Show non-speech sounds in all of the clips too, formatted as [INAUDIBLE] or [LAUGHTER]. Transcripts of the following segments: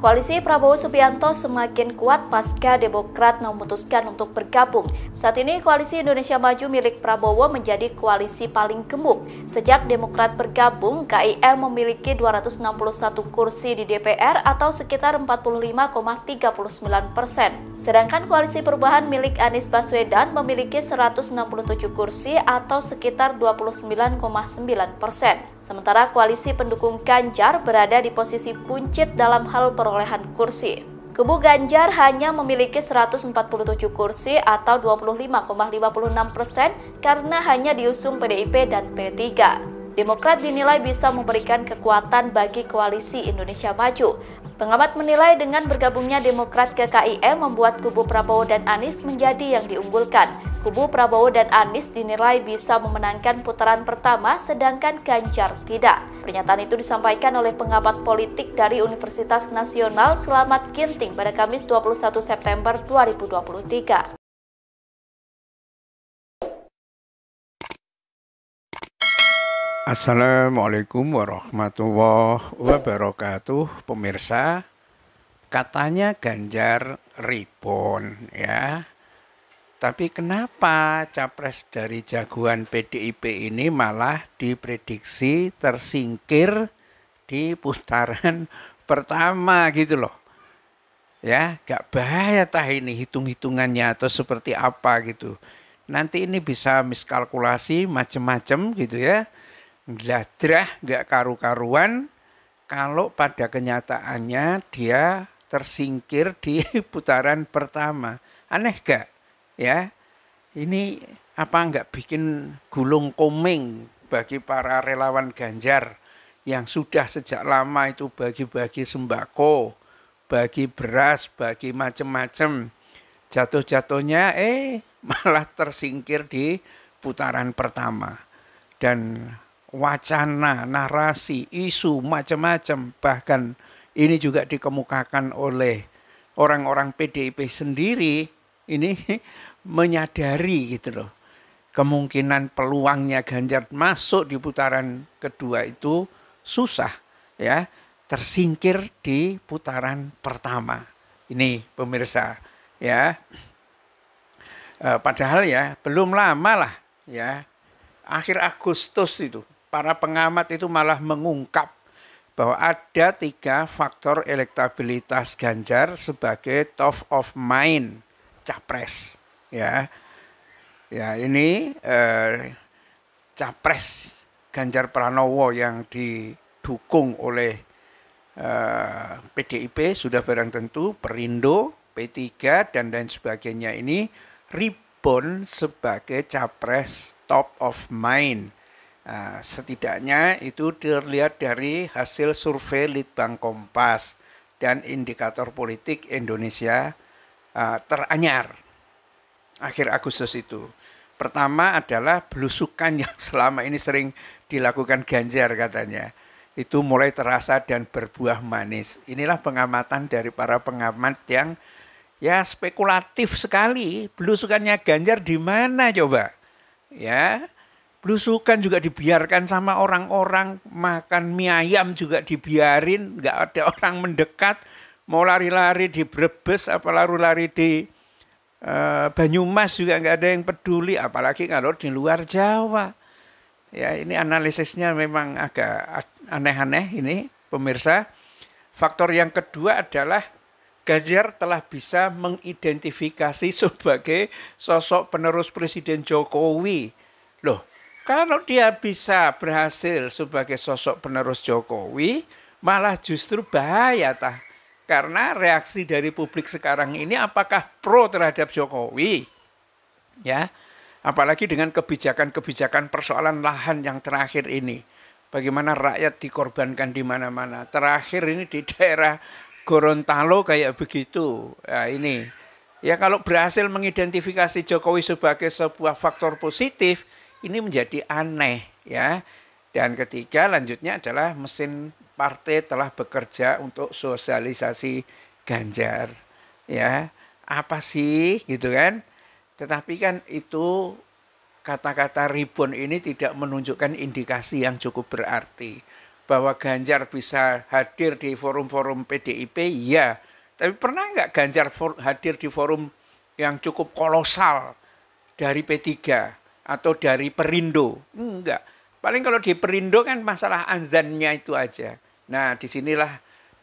Koalisi Prabowo Subianto semakin kuat pasca Demokrat memutuskan untuk bergabung. Saat ini Koalisi Indonesia Maju milik Prabowo menjadi koalisi paling gemuk. Sejak Demokrat bergabung, KIM memiliki 261 kursi di DPR atau sekitar 45,39 persen. Sedangkan Koalisi Perubahan milik Anies Baswedan memiliki 167 kursi atau sekitar 29,9 persen. Sementara Koalisi Pendukung Ganjar berada di posisi puncit dalam hal perubahan perolehan kursi. Kubu Ganjar hanya memiliki 147 kursi atau 25,56 persen karena hanya diusung PDIP dan P3. Demokrat dinilai bisa memberikan kekuatan bagi koalisi Indonesia Maju. Pengamat menilai dengan bergabungnya Demokrat ke KIM membuat kubu Prabowo dan Anies menjadi yang diunggulkan. Kubu Prabowo dan Anies dinilai bisa memenangkan putaran pertama sedangkan Ganjar tidak. Pernyataan itu disampaikan oleh pengamat politik dari Universitas Nasional Selamat Ginting pada Kamis 21 September 2023. Assalamualaikum warahmatullahi wabarakatuh Pemirsa katanya Ganjar ribon ya tapi kenapa capres dari jagoan PDIP ini malah diprediksi tersingkir di putaran [LAUGHS] pertama gitu loh. Ya, gak bahaya tah ini hitung-hitungannya atau seperti apa gitu. Nanti ini bisa miskalkulasi macam-macam gitu ya. Gladrah gak karu-karuan kalau pada kenyataannya dia tersingkir di [LAUGHS] putaran pertama. Aneh gak? ya ini apa nggak bikin gulung koming bagi para relawan Ganjar yang sudah sejak lama itu bagi-bagi sembako, bagi beras, bagi macam-macam. Jatuh-jatuhnya eh [LAUGHS] malah tersingkir di putaran pertama. Dan wacana, narasi, isu macam-macam bahkan ini juga dikemukakan oleh orang-orang PDIP sendiri ini [LAUGHS] menyadari gitu loh kemungkinan peluangnya Ganjar masuk di putaran kedua itu susah ya tersingkir di putaran pertama ini pemirsa ya e, padahal ya belum lama lah ya akhir Agustus itu para pengamat itu malah mengungkap bahwa ada tiga faktor elektabilitas Ganjar sebagai top of mind capres ya ya ini eh, capres Ganjar Pranowo yang didukung oleh eh, PDIP sudah barang tentu Perindo P3 dan lain sebagainya ini ribon sebagai capres top of mind Nah, setidaknya itu terlihat dari hasil survei Litbang Kompas dan indikator politik Indonesia uh, teranyar akhir Agustus itu. Pertama adalah belusukan yang [LAUGHS] selama ini sering dilakukan Ganjar katanya. Itu mulai terasa dan berbuah manis. Inilah pengamatan dari para pengamat yang ya spekulatif sekali. Belusukannya Ganjar di mana coba? Ya, belusukan juga dibiarkan sama orang-orang, makan mie ayam juga dibiarin, nggak ada [LAUGHS] orang mendekat, mau lari-lari di Brebes apa lari-lari di Eh, Banyumas juga nggak ada yang peduli, apalagi kalau di luar Jawa. Ya, ini analisisnya memang agak aneh-aneh ini, pemirsa. Faktor yang kedua adalah Ganjar telah bisa mengidentifikasi sebagai sosok penerus Presiden Jokowi. Loh, kalau dia bisa berhasil sebagai sosok penerus Jokowi, malah justru bahaya tah karena reaksi dari publik sekarang ini apakah pro terhadap Jokowi? Ya. Apalagi dengan kebijakan-kebijakan persoalan lahan yang terakhir ini. Bagaimana rakyat dikorbankan di mana-mana. Terakhir ini di daerah Gorontalo kayak begitu. Ya, ini. Ya kalau berhasil mengidentifikasi Jokowi sebagai sebuah faktor positif, ini menjadi aneh ya. Dan ketiga lanjutnya adalah mesin partai telah bekerja untuk sosialisasi Ganjar. Ya, apa sih gitu kan? Tetapi kan itu kata-kata ribon ini tidak menunjukkan indikasi yang cukup berarti bahwa Ganjar bisa hadir di forum-forum PDIP, Iya, Tapi pernah nggak Ganjar hadir di forum yang cukup kolosal dari P3 atau dari Perindo? Enggak Paling kalau di Perindo kan masalah anzannya itu aja. Nah, disinilah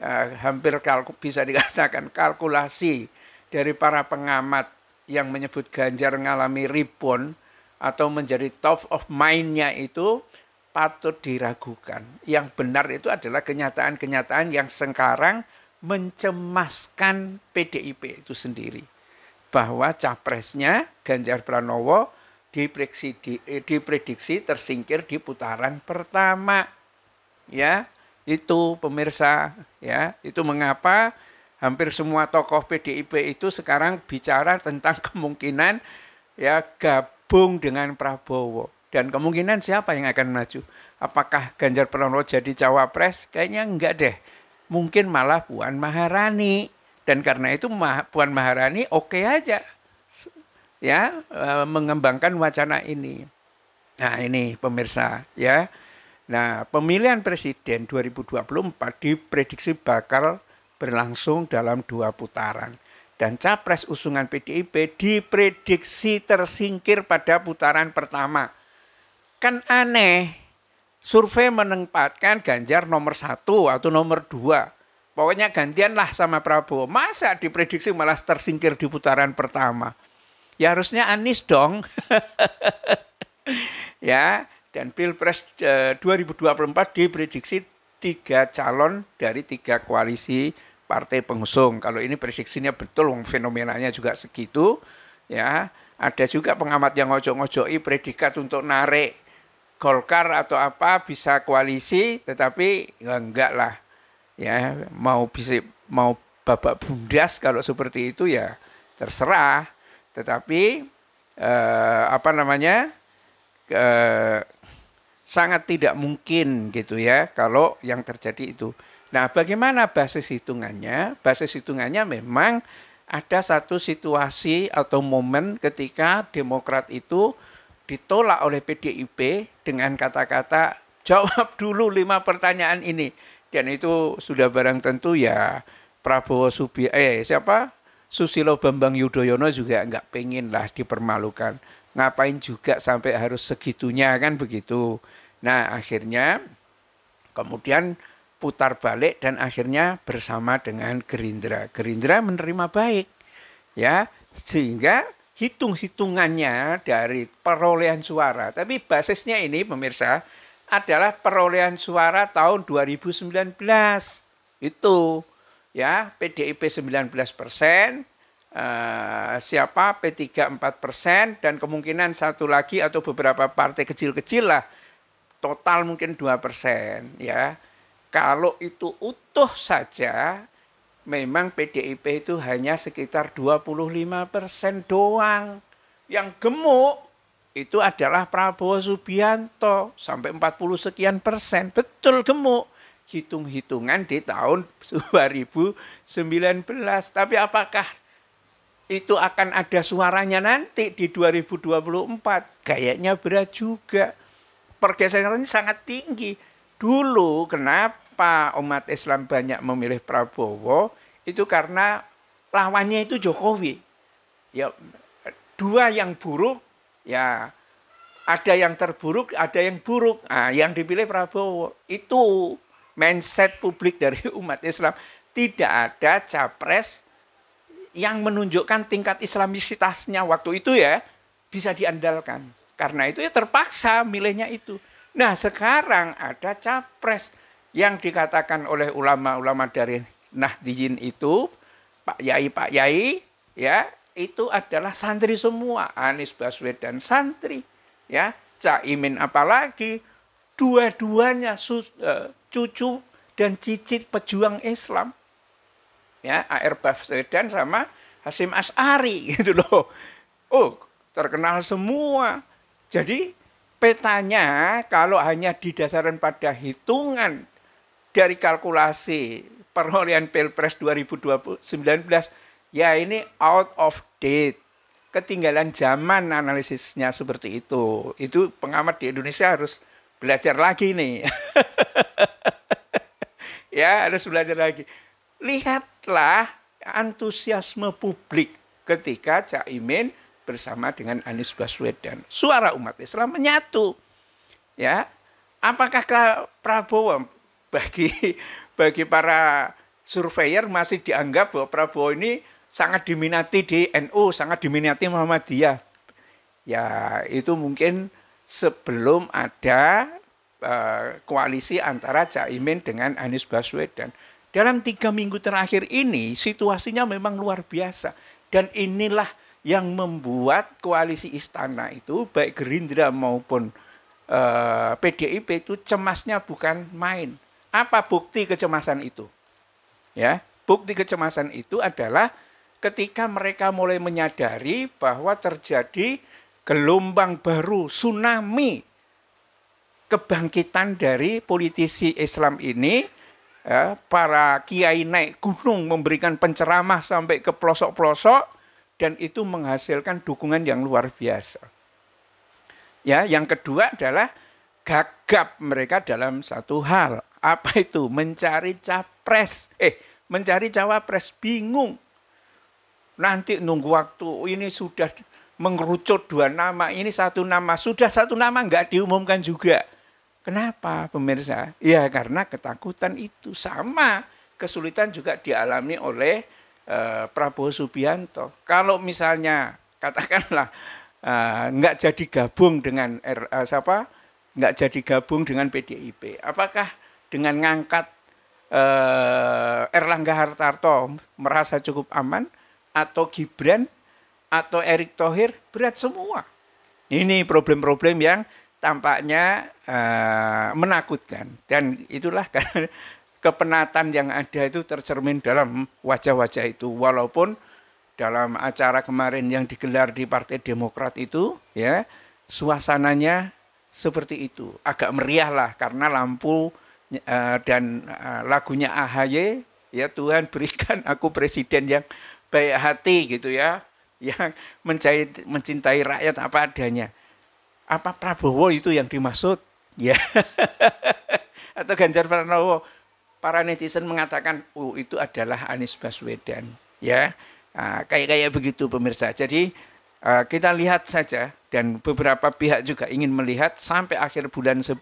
eh, hampir kalku, bisa dikatakan kalkulasi dari para pengamat yang menyebut Ganjar mengalami ribon atau menjadi top of mind-nya itu patut diragukan. Yang benar itu adalah kenyataan-kenyataan yang sekarang mencemaskan PDIP itu sendiri. Bahwa capresnya Ganjar Pranowo diprediksi, di, eh, diprediksi tersingkir di putaran pertama. Ya, itu pemirsa, ya. Itu mengapa hampir semua tokoh PDIP itu sekarang bicara tentang [LAUGHS] kemungkinan ya gabung dengan Prabowo. Dan kemungkinan siapa yang akan maju? Apakah Ganjar Pranowo jadi cawapres? Kayaknya enggak deh. Mungkin malah Puan Maharani. Dan karena itu Puan Maharani oke okay aja ya eh, mengembangkan wacana ini. Nah, ini pemirsa ya. Nah, pemilihan presiden 2024 diprediksi bakal berlangsung dalam dua putaran dan capres usungan PDIP diprediksi tersingkir pada putaran pertama. Kan aneh, survei menempatkan Ganjar nomor satu atau nomor dua. Pokoknya gantianlah sama Prabowo. Masa diprediksi malah tersingkir di putaran pertama? Ya harusnya Anies dong. [LAUGHS] ya, dan Pilpres 2024 eh, diprediksi tiga calon dari tiga koalisi partai pengusung. Kalau ini prediksinya betul, fenomenanya juga segitu. Ya, ada juga pengamat yang ngojok-ngojoi predikat untuk narik Golkar atau apa bisa koalisi, tetapi ya enggak lah. Ya, mau bisa mau babak bundas kalau seperti itu ya terserah tetapi eh, apa namanya eh, sangat tidak mungkin gitu ya kalau yang terjadi itu. Nah, bagaimana basis hitungannya? Basis hitungannya memang ada satu situasi atau momen ketika Demokrat itu ditolak oleh PDIP dengan kata-kata jawab dulu lima pertanyaan ini dan itu sudah barang tentu ya Prabowo Subianto eh siapa Susilo Bambang Yudhoyono juga nggak pengen lah dipermalukan. Ngapain juga sampai harus segitunya kan begitu. Nah akhirnya kemudian putar balik dan akhirnya bersama dengan Gerindra. Gerindra menerima baik ya sehingga hitung-hitungannya dari perolehan suara. Tapi basisnya ini pemirsa adalah perolehan suara tahun 2019 itu ya PDIP 19 persen, Uh, siapa P3 4 persen dan kemungkinan satu lagi atau beberapa partai kecil-kecil lah total mungkin 2 persen ya kalau itu utuh saja memang PDIP itu hanya sekitar 25 persen doang yang gemuk itu adalah Prabowo Subianto sampai 40 sekian persen betul gemuk hitung-hitungan di tahun 2019. [LAUGHS] Tapi apakah itu akan ada suaranya nanti di 2024? Kayaknya berat juga. Pergeserannya sangat tinggi. Dulu kenapa umat Islam banyak memilih Prabowo? Itu karena lawannya itu Jokowi. Ya dua yang buruk ya ada yang terburuk, ada yang buruk. Nah, yang dipilih Prabowo itu mindset publik dari [LAUGHS] umat Islam tidak ada capres yang menunjukkan tingkat islamisitasnya waktu itu ya bisa diandalkan. Karena itu ya terpaksa milihnya itu. Nah sekarang ada capres yang dikatakan oleh ulama-ulama dari Nahdijin itu, Pak Yai, Pak Yai, ya itu adalah santri semua. Anies Baswedan santri, ya Caimin apalagi, dua-duanya eh, cucu dan cicit pejuang Islam. Ya, AR Baswedan sama Hasim As'ari [LAUGHS] gitu loh. Oh, terkenal semua. Jadi petanya kalau hanya didasarkan pada hitungan dari kalkulasi perolehan Pilpres 2019 ya ini out of date. Ketinggalan zaman analisisnya seperti itu. Itu pengamat di Indonesia harus belajar lagi nih. [LAUGHS] [LAUGHS] ya, harus belajar lagi. Lihatlah antusiasme publik ketika Cak Imin bersama dengan Anies Baswedan. Suara umat Islam menyatu. Ya. Apakah Prabowo bagi [LAUGHS] bagi para surveyor masih dianggap bahwa Prabowo ini sangat diminati di NU, sangat diminati Muhammadiyah. Ya, itu mungkin sebelum ada Eh, koalisi antara Caimin dengan Anies Baswedan. Dalam tiga minggu terakhir ini situasinya memang luar biasa dan inilah yang membuat koalisi istana itu baik Gerindra maupun PDIP eh, itu cemasnya bukan main. Apa bukti kecemasan itu? Ya, bukti kecemasan itu adalah ketika mereka mulai menyadari bahwa terjadi gelombang baru tsunami kebangkitan dari politisi Islam ini ya, para kiai naik gunung memberikan penceramah sampai ke pelosok-pelosok dan itu menghasilkan dukungan yang luar biasa. Ya, yang kedua adalah gagap mereka dalam satu hal. Apa itu? Mencari capres. Eh, mencari cawapres bingung. Nanti nunggu waktu ini sudah mengerucut dua nama, ini satu nama, sudah satu nama nggak diumumkan juga. Kenapa pemirsa? Ya karena ketakutan itu sama kesulitan juga dialami oleh uh, Prabowo Subianto. Kalau misalnya katakanlah eh, nggak jadi gabung dengan R, uh, siapa? nggak jadi gabung dengan PDIP. Apakah dengan ngangkat uh, Erlangga Hartarto merasa cukup aman atau Gibran atau Erick Thohir berat semua. Ini problem-problem yang tampaknya uh, menakutkan dan itulah karena [LAUGHS] kepenatan yang ada itu tercermin dalam wajah-wajah itu walaupun dalam acara kemarin yang digelar di Partai Demokrat itu ya suasananya seperti itu agak meriah lah karena lampu uh, dan uh, lagunya AHY ya Tuhan berikan [LAUGHS] aku presiden yang baik hati gitu ya yang mencintai, mencintai rakyat apa adanya apa Prabowo itu yang dimaksud ya [LAUGHS] atau Ganjar Pranowo para netizen mengatakan oh itu adalah Anies Baswedan ya nah, kayak kayak begitu pemirsa jadi uh, kita lihat saja dan beberapa pihak juga ingin melihat sampai akhir bulan se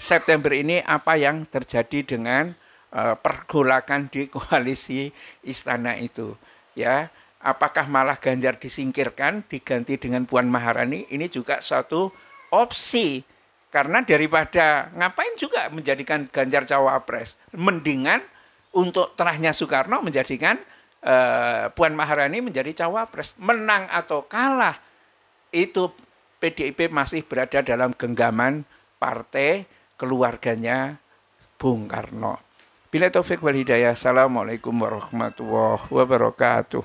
September ini apa yang terjadi dengan uh, pergolakan di koalisi istana itu ya apakah malah Ganjar disingkirkan diganti dengan Puan Maharani ini juga satu opsi karena daripada ngapain juga menjadikan Ganjar cawapres mendingan untuk terahnya Soekarno menjadikan eh, Puan Maharani menjadi cawapres menang atau kalah itu PDIP masih berada dalam genggaman partai keluarganya Bung Karno. Bila Taufik wal Assalamualaikum warahmatullahi wabarakatuh.